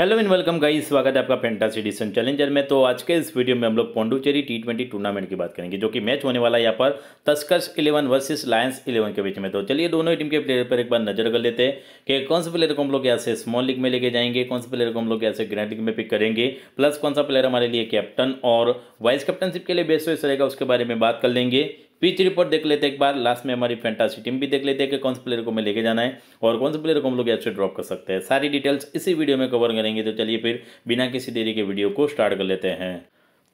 hello and welcome guys स्वागत है आपका पेंटा डिसन चैलेंजर में तो आज के इस वीडियो में हम लोग पोंडुचेरी टी ट्वेंटी टूर्नामेंट की बात करेंगे जो कि मैच होने वाला है यहाँ पर Tuskers eleven versus Lions eleven के बीच में तो चलिए दोनों ही टीम के प्लेयर पर एक बार नजर कर लेते हैं कि कौन से प्लेयर को हम लोग यहाँ से स्मॉल लीग में लेके जाएंगे कौन से प्लेयर को हम लोग यहाँ से ग्रैंड लीग में पिक करेंगे प्लस कौन सा प्लेयर हमारे लिए कैप्टन और वाइस कैप्टनशिप के लिए बेस्ट वेस्ट रहेगा उसके बारे में बात कर लेंगे पिच रिपोर्ट देख लेते हैं एक बार लास्ट में हमारी फैंटासी टीम भी देख लेते हैं कि कौन से प्लेयर को हमें लेके जाना है और कौन से प्लेयर को हम लोग ऐसे से ड्रॉप कर सकते हैं सारी डिटेल्स इसी वीडियो में कवर करेंगे तो चलिए फिर बिना किसी देरी के वीडियो को स्टार्ट कर लेते हैं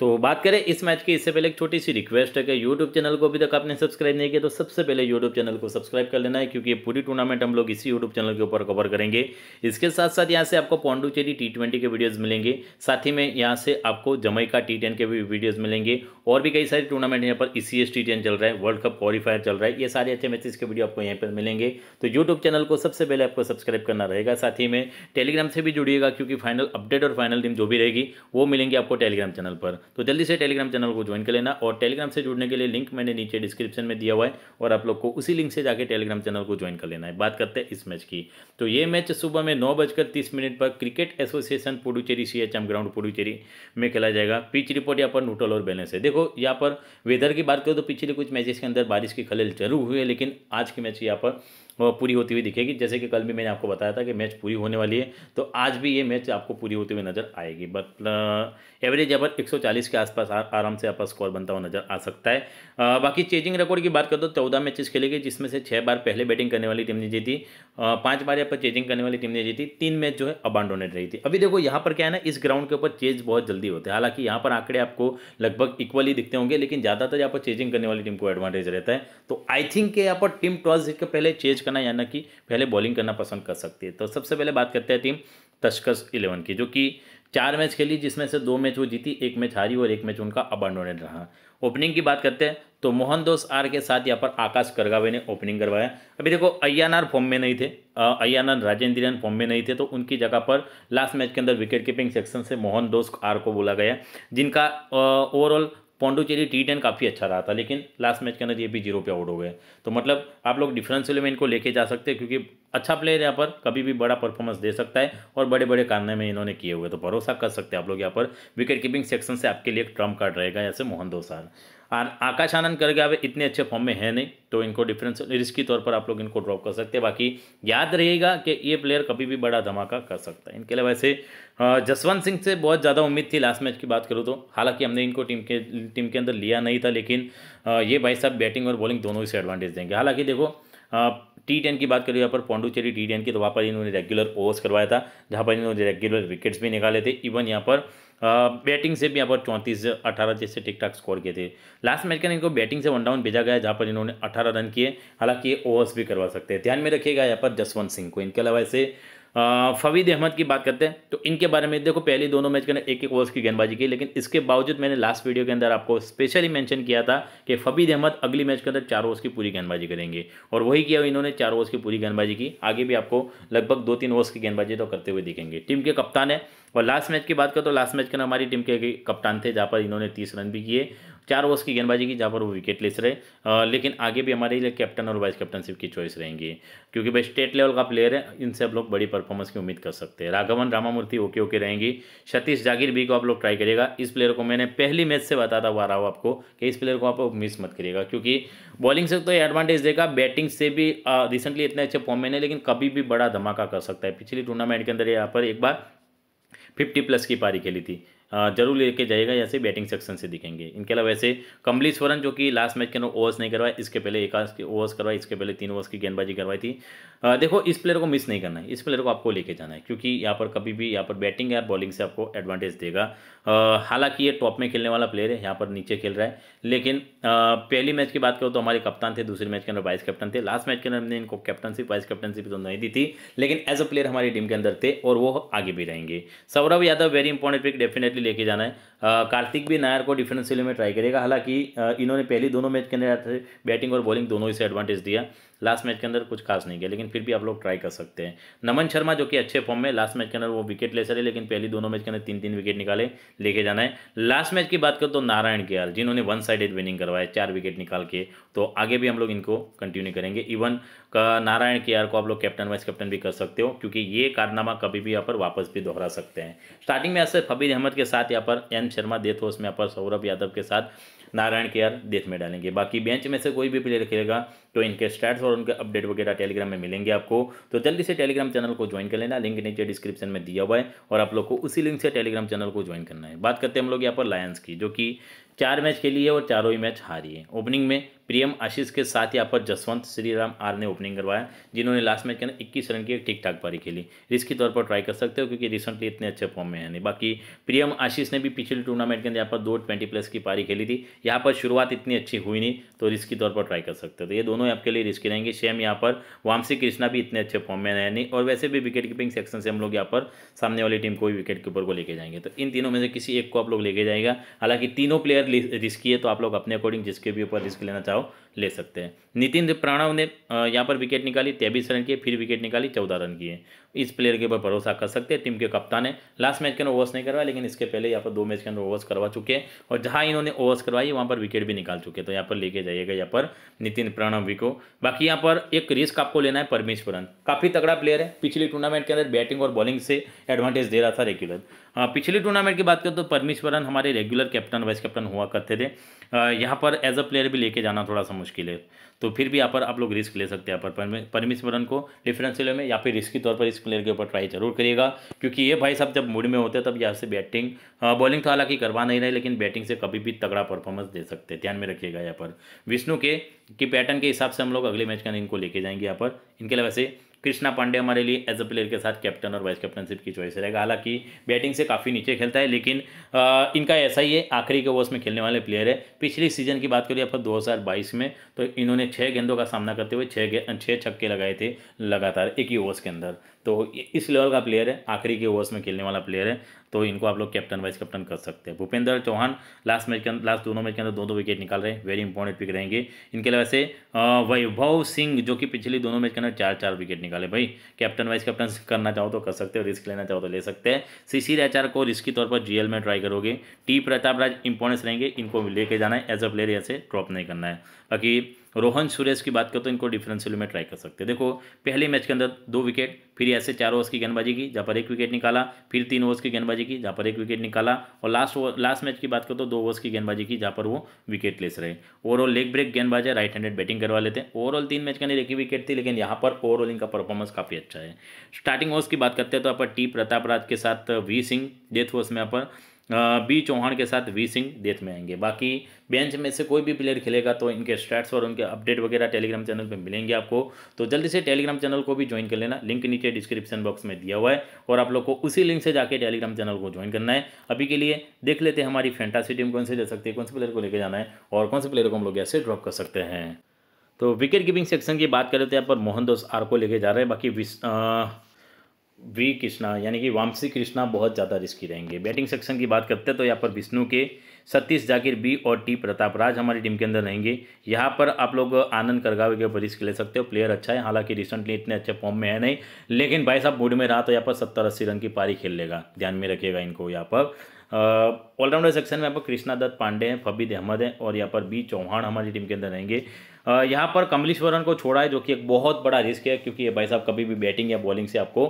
तो बात करें इस मैच की इससे पहले एक छोटी सी रिक्वेस्ट है कि यूट्यूब चैनल को अभी तक आपने सब्सक्राइब नहीं किया तो सबसे पहले यूट्यूब चैनल को सब्सक्राइब कर लेना है क्योंकि ये पूरी टूर्नामेंट हम लोग इसी यूट्यूब चैनल के ऊपर कवर करेंगे इसके साथ साथ यहाँ से आपको पौंडुचेरी टी ट्वेंटी के वीडियोज़ मिलेंगे साथ ही में यहाँ से आपको जमैका टी टेन के भी वीडियोज़ मिलेंगे और भी कई सारे टूर्नामेंट यहाँ पर E C S T ten चल रहा है वर्ल्ड कप क्वालिफायर चल रहा है ये सारे अच्छे मैचेस के वीडियो आपको यहाँ पर मिलेंगे तो यूट्यूब चैनल को सबसे पहले आपको सब्सक्राइब करना रहेगा साथ ही में टेलीग्राम से भी जुड़िएगा क्योंकि फाइनल अपडेट और फाइनल टीम जो भी रहेगी वो मिलेंगे आपको टेलीग्राम चैनल पर तो जल्दी से टेलीग्राम चैनल को ज्वाइन कर लेना और टेलीग्राम से जुड़ने के लिए लिंक मैंने नीचे डिस्क्रिप्शन में दिया हुआ है और आप लोग को उसी लिंक से जाकर टेलीग्राम चैनल को ज्वाइन कर लेना है बात करते हैं इस मैच की तो ये मैच सुबह में नौ बजकर तीस मिनट पर cricket association Puducherry C ground Puducherry में खेला जाएगा पिच रिपोर्ट यहाँ पर न्यूट्रल और बैलेंस है देखो यहाँ पर वेदर की बात करें तो पिछले कुछ मैचेस के अंदर बारिश की खलेल जरूर हुई है लेकिन आज की मैच यहाँ पर पूरी होती हुई दिखेगी जैसे कि कल भी मैंने आपको बताया था कि मैच पूरी होने वाली है तो आज भी ये मैच आपको पूरी होती हुई नज़र आएगी बट एवरेज सौ 140 के आसपास आराम से आपका स्कोर बनता हुआ नज़र आ सकता है आ, बाकी चेजिंग रिकॉर्ड की बात कर तो चौदह मैचेस खेले गए जिसमें से छः बार पहले बैटिंग करने वाली टीम ने जीती पाँच बार यहाँ पर चेजिंग करने वाली टीम ने जीती तीन मैच जो है अबांडोनेट रही थी अभी देखो यहाँ पर क्या है ना इस ग्राउंड के ऊपर चेज बहुत जल्दी होते हैं हालांकि यहाँ पर आंकड़े आपको लगभग इक्वली दिखते होंगे लेकिन ज़्यादातर यहाँ पर चेजिंग करने वाली टीम को एडवांटेज रहता है तो आई थिंक यहाँ पर टीम टॉस जीत के पहले चेज करना या ना कि पहले बॉलिंग करना पसंद कर सकती है तो सबसे पहले बात करते हैं टीम तस्कस इलेवन की जो कि चार मैच खेली जिसमें से दो मैच वो जीती एक मैच हारी और एक मैच उनका अबांडोनेड रहा ओपनिंग की बात करते हैं तो मोहन दोस आर के साथ यहाँ पर आकाश करगावे ने ओपनिंग करवाया अभी देखो अय्यानार फॉर्म में नहीं थे अय्यानार राजेंद्रन फॉर्म में नहीं थे तो उनकी जगह पर लास्ट मैच के अंदर विकेट कीपिंग सेक्शन से मोहन दोस आर को बोला गया जिनका ओवरऑल पौंडुचेरी टी टेन काफ़ी अच्छा रहा था लेकिन लास्ट मैच के अंदर ये भी जीरो पे आउट हो गए तो मतलब आप लोग डिफरेंशियल में इनको लेके जा सकते हैं क्योंकि अच्छा प्लेयर यहाँ पर कभी भी बड़ा परफॉर्मेंस दे सकता है और बड़े बड़े कारने में इन्होंने किए हुए तो भरोसा कर सकते हैं आप लोग यहाँ पर विकेट कीपिंग सेक्शन से आपके लिए एक ट्रम्प कार्ड रहेगा ऐसे मोहन दोसान आकाश आनंद करके अब इतने अच्छे फॉर्म में है नहीं तो इनको डिफरेंस रिस्क तौर पर आप लोग इनको ड्रॉप कर सकते हैं बाकी याद रहेगा कि ये प्लेयर कभी भी बड़ा धमाका कर सकता है इनके अलावा वैसे जसवंत सिंह से बहुत ज़्यादा उम्मीद थी लास्ट मैच की बात करूँ तो हालांकि हमने इनको टीम के टीम के अंदर लिया नहीं था लेकिन ये भाई साहब बैटिंग और बॉलिंग दोनों ही से एडवांटेज देंगे हालांकि देखो टी टेन की बात करें यहाँ पर पौंडुचेरी टी टेन की तो वहाँ पर इन्होंने रेगुलर ओवर्स करवाया था जहाँ पर इन्होंने रेगुलर विकेट्स भी निकाले थे इवन यहाँ पर बैटिंग uh, से भी यहाँ पर चौंतीस अठारह जैसे ठीक ठाक स्कोर किए थे लास्ट मैच के इनको बैटिंग से वन डाउन भेजा गया जहाँ पर इन्होंने अठारह रन किए हालांकि ये ओवर्स भी करवा सकते हैं ध्यान में रखिएगा यहाँ पर जसवंत सिंह को इनके अलावा ऐसे फवीद अहमद की बात करते हैं तो इनके बारे में देखो पहले दोनों मैच के अंदर एक एक ओवर्स की गेंदबाजी की लेकिन इसके बावजूद मैंने लास्ट वीडियो के अंदर आपको स्पेशली मेंशन किया था कि फवीद अहमद अगली मैच के अंदर चार ओवर्स की पूरी गेंदबाजी करेंगे और वही किया इन्होंने चार ओवर्स की पूरी गेंदबाजी की आगे भी आपको लगभग दो तीन ओवर्स की गेंदबाजी तो करते हुए दिखेंगे टीम के कप्तान है और लास्ट मैच की बात करें तो लास्ट मैच के अंदर हमारी टीम के कप्तान थे जहाँ पर इन्होंने तीस रन भी किए चार ओवर्स की गेंदबाजी की जहाँ पर वो विकेट लेस रहे लेकिन आगे भी हमारे लिए कैप्टन और वाइस कैप्टनशिप की चॉइस रहेंगी क्योंकि भाई स्टेट लेवल का प्लेयर है इनसे आप लोग बड़ी परफॉर्मेंस की उम्मीद कर सकते हैं राघवन रामामूर्ति ओके ओके रहेंगी सतीश जागीर भी को आप लोग ट्राई करिएगा इस प्लेयर को मैंने पहली मैच से बताता हुआ रहा हूँ आपको कि इस प्लेयर को आप मिस मत करिएगा क्योंकि बॉलिंग से तो एडवांटेज देगा बैटिंग से भी रिसेंटली इतने अच्छे फॉर्म में लेकिन कभी भी बड़ा धमाका कर सकता है पिछली टूर्नामेंट के अंदर यहाँ पर एक बार फिफ्टी प्लस की पारी खेली थी जरूर लेके जाएगा यहाँ से बैटिंग सेक्शन से दिखेंगे इनके अलावा वैसे कमलेश्वरन जो कि लास्ट मैच के अंदर ओवर्स नहीं करवाए इसके पहले एक ओवर्स करवाए इसके पहले तीन ओवर्स की गेंदबाजी करवाई थी आ, देखो इस प्लेयर को मिस नहीं करना है इस प्लेयर को आपको लेके जाना है क्योंकि यहाँ पर कभी भी यहाँ पर बैटिंग या बॉलिंग से आपको एडवांटेज देगा हालांकि ये टॉप में खेलने वाला प्लेयर है यहाँ पर नीचे खेल रहा है लेकिन पहली मैच की बात करो तो हमारे कप्तान थे दूसरे मैच के अंदर वाइस कैप्टन थे लास्ट मैच के अंदर हमने इनको कैप्टनशिप वाइस कैप्टनशिप तो नहीं दी थी लेकिन एज अ प्लेयर हमारी टीम के अंदर थे और वो आगे भी रहेंगे Saurabh Yadav very important pick definitely लेके जाना है कार्तिक भी नायर को डिफेंस सिले में ट्राई करेगा हालांकि इन्होंने पहली दोनों मैच के अंदर बैटिंग और बॉलिंग दोनों ही से एडवांटेज दिया लास्ट मैच के अंदर कुछ खास नहीं किया लेकिन फिर भी आप लोग ट्राई कर सकते हैं नमन शर्मा जो कि अच्छे फॉर्म में लास्ट मैच के अंदर वो विकेट ले सके लेकिन पहली दोनों मैच के अंदर तीन तीन विकेट निकाले लेके जाना है लास्ट मैच की बात करो तो नारायण के जिन्होंने वन साइडेड विनिंग करवाया चार विकेट निकाल के तो आगे भी हम लोग इनको कंटिन्यू करेंगे इवन का नारायण के आर को आप लोग कैप्टन वाइस कैप्टन भी कर सकते हो क्योंकि ये कारनामा कभी भी यहाँ पर वापस भी दोहरा सकते हैं स्टार्टिंग में ऐसे फबीर अहमद के साथ यहाँ पर एन शर्मा डेथ हो उसमें यहाँ पर सौरभ यादव के साथ नारायण के आर डेथ में डालेंगे बाकी बेंच में से कोई भी प्लेयर खेलेगा तो इनके स्टैट्स और उनके अपडेट वगैरह टेलीग्राम में मिलेंगे आपको तो जल्दी से टेलीग्राम चैनल को ज्वाइन कर लेना लिंक नीचे डिस्क्रिप्शन में दिया हुआ है और आप लोग को उसी लिंक से टेलीग्राम चैनल को ज्वाइन करना है बात करते हैं हम लोग यहाँ पर लायंस की जो कि चार मैच खेली है और चारों ही मैच हारी है ओपनिंग में प्रियम आशीष के साथ यहाँ पर जसवंत श्रीराम आर ने ओपनिंग करवाया जिन्होंने लास्ट मैच के अंदर इक्कीस रन की एक ठीक ठाक पारी खेली रिस्की तौर पर ट्राई कर सकते हो क्योंकि रिसेंटली इतने अच्छे फॉर्म में है नहीं बाकी प्रियम आशीष ने भी पिछले टूर्नामेंट के अंदर यहाँ पर दो ट्वेंटी प्लस की पारी खेली थी यहाँ पर शुरुआत इतनी अच्छी हुई नहीं तो रिस्की तौर पर ट्राई कर सकते हो तो ये दोनों आपके लिए रिस्की रहेंगे सेम यहाँ पर वामसी कृष्णा भी इतने अच्छे फॉर्म में रहे नहीं और वैसे भी विकेट कीपिंग सेक्शन से हम लोग यहाँ पर सामने वाली टीम को भी विकेट कीपर को लेके जाएंगे तो इन तीनों में से किसी एक को आप लोग लेके जाएगा हालांकि तीनों प्लेयर रिस्की है तो आप लोग अपने अकॉर्डिंग जिसके भी ऊपर रिस्क लेना चाहो ले सकते हैं नितिन प्रणव ने यहाँ पर विकेट निकाली तेबीस रन किए फिर विकेट निकाली चौदह रन किए इस प्लेयर के ऊपर भरोसा कर सकते हैं टीम के कप्तान है लास्ट मैच के अंदर ओवर्स नहीं करवाया लेकिन इसके पहले यहाँ पर दो मैच के अंदर ओवर्स करवा चुके हैं और जहाँ इन्होंने ओवर्स करवाई वहाँ पर विकेट भी निकाल चुके हैं तो यहाँ पर लेके जाइएगा यहाँ पर नितिन प्रणव को बाकी यहाँ पर एक रिस्क आपको लेना है परमेश्वरन काफ़ी तगड़ा प्लेयर है पिछली टूर्नामेंट के अंदर बैटिंग और बॉलिंग से एडवांटेज दे रहा था रेगुलर हाँ, पिछले टूर्नामेंट की बात करें तो परमेश्वरन हमारे रेगुलर कैप्टन वाइस कैप्टन हुआ करते थे यहाँ पर एज अ प्लेयर भी लेके जाना थोड़ा सा मुश्किल है तो फिर भी यहाँ पर आप लोग रिस्क ले सकते हैं यहाँ पर परमेश्वरन को डिफरेंशियल में या फिर रिस्क के तौर पर इस प्लेयर के ऊपर ट्राई जरूर करिएगा क्योंकि ये भाई साहब जब मूड में होते हैं तब यहाँ से बैटिंग बॉलिंग तो हालांकि करवा नहीं रहे लेकिन बैटिंग से कभी भी तगड़ा परफॉर्मेंस दे सकते हैं ध्यान में रखिएगा यहाँ पर विष्णु के कि पैटर्न के हिसाब से हम लोग अगले मैच का इनको लेके जाएंगे यहाँ पर इनके अलावा से कृष्णा पांडे हमारे लिए एज अ प्लेयर के साथ कैप्टन और वाइस कैप्टनशिप की चॉइस रहेगा हालांकि बैटिंग से काफ़ी नीचे खेलता है लेकिन आ, इनका ऐसा ही है आखिरी के ओवर्स में खेलने वाले प्लेयर है पिछली सीजन की बात करिए आप दो में तो इन्होंने छः गेंदों का सामना करते हुए छः छः छक्के लगाए थे लगातार एक ही ओवर्स के अंदर तो इस लेवल का प्लेयर है आखिरी के ओवर्स में खेलने वाला प्लेयर है तो इनको आप लोग कैप्टन वाइस कैप्टन कर सकते हैं भूपेंद्र चौहान लास्ट मैच के अंदर लास्ट दोनों मैच के अंदर दो दो विकेट निकाल रहे हैं वेरी इंपॉर्टेंट पिक रहेंगे इनके अलावा से वैभव सिंह जो कि पिछली दोनों मैच के अंदर चार चार विकेट निकाले भाई कैप्टन वाइस कैप्टन करना चाहो तो कर सकते हो रिस्क लेना चाहो तो ले सकते हैं शिशिर राचार को रिस्क के तौर पर जीएल में ट्राई करोगे टी प्रताप राज इंपॉर्टेंस रहेंगे इनको लेके जाना है एज अ प्लेयर ऐसे से ड्रॉप नहीं करना है बाकी रोहन सुरेश की बात करें तो इनको डिफरेंशियल में ट्राई कर सकते हैं देखो पहले मैच के अंदर दो विकेट फिर ऐसे चार ओवर्स की गेंदबाजी की जहाँ पर एक विकेट निकाला फिर तीन ओवर्स की गेंदबाजी की जहाँ पर एक विकेट निकाला और लास्ट लास्ट मैच की बात करो तो दो ओवर्स की गेंदबाजी की जहाँ पर वो विकेट लेस रहे ओवरऑल लेग ब्रेक गेंदबाज है राइट हैंडेड बैटिंग करवा लेते हैं ओवरऑल तीन मैच के अंदर एक ही विकेट थी लेकिन यहाँ पर ओवरऑल इनका परफॉर्मेंस काफ़ी अच्छा है स्टार्टिंग ओवर्स की बात करते हैं तो यहाँ पर टी प्रताप राज के साथ वी सिंह डेथ ओवर्स में यहाँ पर बी चौहान के साथ वी सिंह देख में आएंगे बाकी बेंच में से कोई भी प्लेयर खेलेगा तो इनके स्टैट्स और उनके अपडेट वगैरह टेलीग्राम चैनल पर मिलेंगे आपको तो जल्दी से टेलीग्राम चैनल को भी ज्वाइन कर लेना लिंक नीचे डिस्क्रिप्शन बॉक्स में दिया हुआ है और आप लोग को उसी लिंक से जाकर टेलीग्राम चैनल को ज्वाइन करना है अभी के लिए देख लेते हैं हमारी फैंटासी टीम कौन से जा सकती है कौन से प्लेयर को लेकर जाना है और कौन से प्लेयर को हम लोग ऐसे ड्रॉप कर सकते हैं तो विकेट कीपिंग सेक्शन की बात करें तो यहाँ पर मोहनदोस आर को लेके जा रहे हैं बाकी वी कृष्णा यानी कि वामसी कृष्णा बहुत ज़्यादा रिस्की रहेंगे बैटिंग सेक्शन की बात करते हैं तो यहाँ पर विष्णु के सतीश जाकिर बी और टी प्रताप राज हमारी टीम के अंदर रहेंगे यहाँ पर आप लोग आनंद करगावे के ऊपर रिस्क ले सकते हो प्लेयर अच्छा है हालांकि रिसेंटली इतने अच्छे फॉर्म में है नहीं लेकिन भाई साहब मूड में रहा तो यहाँ पर सत्तर अस्सी रन की पारी खेल लेगा ध्यान में रखिएगा इनको यहाँ पर ऑलराउंडर सेक्शन में यहाँ पर कृष्णा दत्त पांडे हैं फबीद अहमद हैं और यहाँ पर बी चौहान हमारी टीम के अंदर रहेंगे यहाँ पर कमलेश्वरन को छोड़ा है जो कि एक बहुत बड़ा रिस्क है क्योंकि ये भाई साहब कभी भी बैटिंग या बॉलिंग से आपको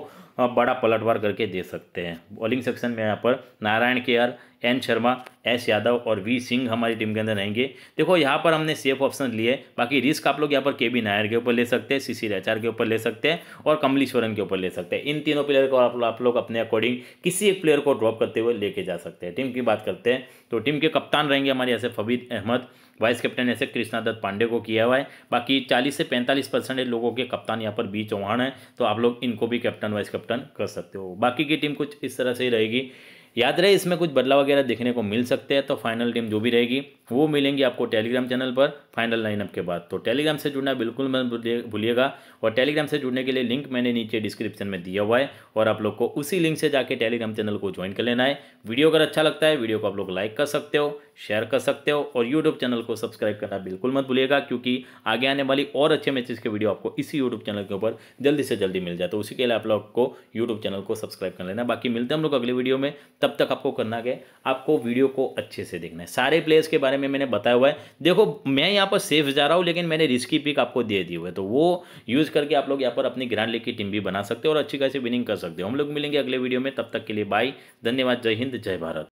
बड़ा पलटवार करके दे सकते हैं बॉलिंग सेक्शन में यहाँ पर Narayan K R N Sharma S Yadav और वी सिंह हमारी टीम के अंदर रहेंगे देखो यहाँ पर हमने सेफ ऑप्शन लिए बाकी रिस्क आप लोग यहाँ पर के बी नायर के ऊपर ले सकते हैं सी सी रेचार के ऊपर ले सकते हैं और कमलेश्वरन के ऊपर ले सकते हैं इन तीनों प्लेयर को आप, आप लोग अपने अकॉर्डिंग किसी एक प्लेयर को ड्रॉप करते हुए लेके जा सकते हैं टीम की बात करते हैं तो टीम के कप्तान रहेंगे हमारे ऐसे फबीद अहमद वाइस कैप्टन ऐसे कृष्णा दत्त पांडे को किया हुआ है बाकी चालीस से पैंतालीस परसेंट लोगों के कप्तान यहाँ पर बी चौहान है तो आप लोग इनको भी कैप्टन वाइस कैप्टन कर सकते हो बाकी की टीम कुछ इस तरह से ही रहेगी याद रहे इसमें कुछ बदलाव वगैरह देखने को मिल सकते हैं तो फाइनल टीम जो भी रहेगी वो मिलेंगी आपको टेलीग्राम चैनल पर फाइनल लाइनअप के बाद तो टेलीग्राम से जुड़ना बिल्कुल मत भूलिएगा और टेलीग्राम से जुड़ने के लिए लिंक मैंने नीचे डिस्क्रिप्शन में दिया हुआ है और आप लोग को उसी लिंक से जाके टेलीग्राम चैनल को ज्वाइन कर लेना है वीडियो अगर अच्छा लगता है वीडियो को आप लोग लाइक कर सकते हो शेयर कर सकते हो और यूट्यूब चैनल को सब्सक्राइब करना बिल्कुल मत भूलिएगा क्योंकि आगे आने वाली और अच्छे मैचेज के वीडियो आपको इसी यूट्यूब चैनल के ऊपर जल्दी से जल्दी मिल जाए तो उसी के लिए आप लोग को यूट्यूब चैनल को सब्सक्राइब कर लेना बाकी मिलते हैं हम लोग अगले वीडियो में तब तक आपको करना है आपको वीडियो को अच्छे से देखना है सारे प्लेयर्स के बारे बारे में मैंने बताया हुआ है देखो मैं यहाँ पर सेफ जा रहा हूँ लेकिन मैंने रिस्की पिक आपको दे दी हुई है तो वो यूज़ करके आप लोग यहाँ पर अपनी ग्रैंड लीग की टीम भी बना सकते हो और अच्छी खासी विनिंग कर सकते हो हम लोग मिलेंगे अगले वीडियो में तब तक के लिए बाय धन्यवाद जय हिंद जय भारत